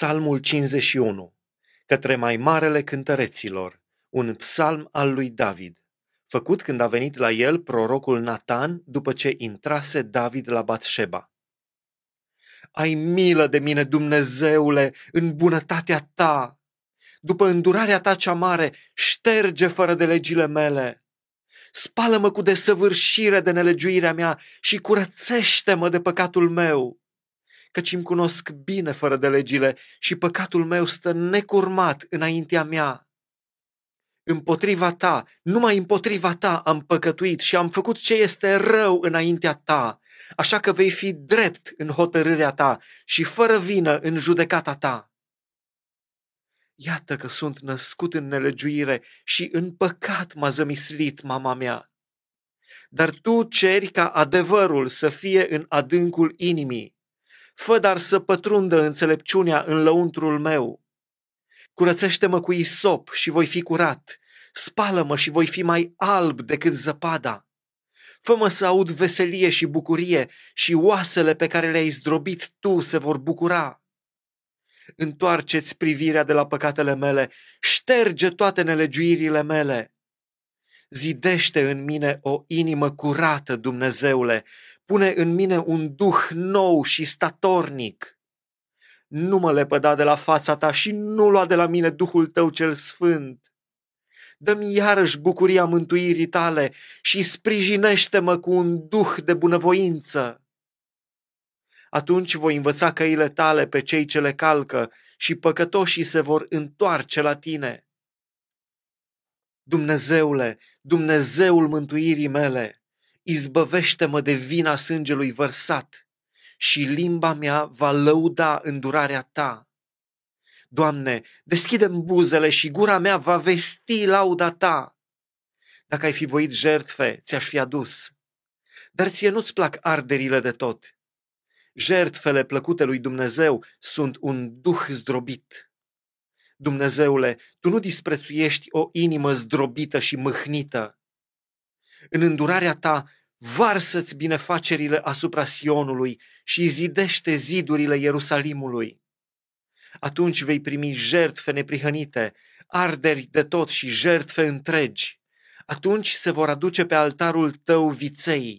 Psalmul 51, către mai marele cântăreților, un psalm al lui David, făcut când a venit la el prorocul Natan după ce intrase David la Batșeba. Ai milă de mine, Dumnezeule, în bunătatea ta! După îndurarea ta cea mare, șterge fără de legile mele! Spală-mă cu desăvârșire de nelegiuirea mea și curățește-mă de păcatul meu! căci îmi cunosc bine fără de legile și păcatul meu stă necurmat înaintea mea. Împotriva ta, numai împotriva ta am păcătuit și am făcut ce este rău înaintea ta, așa că vei fi drept în hotărârea ta și fără vină în judecata ta. Iată că sunt născut în nelegiuire și în păcat m-a zămislit mama mea. Dar tu ceri ca adevărul să fie în adâncul inimii fă dar să pătrundă înțelepciunea în lăuntrul meu. Curățește-mă cu isop și voi fi curat, spală-mă și voi fi mai alb decât zăpada. Fă-mă să aud veselie și bucurie și oasele pe care le-ai zdrobit tu se vor bucura. Întoarceți privirea de la păcatele mele, șterge toate nelegiuirile mele zidește în mine o inimă curată, Dumnezeule, Pune în mine un duh nou și statornic. Nu mă lepăda de la fața ta și nu lua de la mine Duhul tău cel sfânt. Dă-mi iarăși bucuria mântuirii tale și sprijinește-mă cu un duh de bunăvoință. Atunci voi învăța căile tale pe cei ce le calcă și păcătoșii se vor întoarce la tine. Dumnezeule, Dumnezeul mântuirii mele, izbăvește-mă de vina sângelui vărsat și limba mea va lăuda îndurarea ta. Doamne, deschidem buzele și gura mea va vesti lauda ta. Dacă ai fi voit jertfe, ți-aș fi adus. Dar ție nu-ți plac arderile de tot. Jertfele plăcute lui Dumnezeu sunt un duh zdrobit. Dumnezeule, tu nu disprețuiești o inimă zdrobită și mâhnită în îndurarea ta, varsă-ți binefacerile asupra Sionului și zidește zidurile Ierusalimului. Atunci vei primi jertfe neprihănite, arderi de tot și jertfe întregi. Atunci se vor aduce pe altarul tău viței,